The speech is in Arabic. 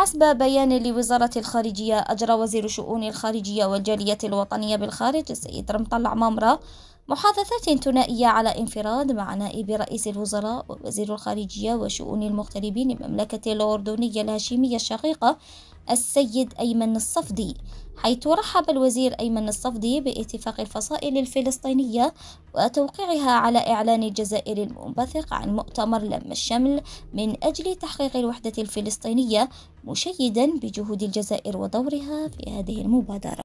حسب بيان لوزارة الخارجية أجرى وزير شؤون الخارجية والجالية الوطنية بالخارج السيد رمطلع مامرة محادثات ثنائية على انفراد مع نائب رئيس الوزراء ووزير الخارجية وشؤون المغتربين المملكة الأردنية الهاشمية الشقيقة السيد أيمن الصفدي حيث رحب الوزير أيمن الصفدي باتفاق الفصائل الفلسطينية وتوقيعها على إعلان الجزائر المنبثق عن مؤتمر لم الشمل من أجل تحقيق الوحدة الفلسطينية مشيدا بجهود الجزائر ودورها في هذه المبادرة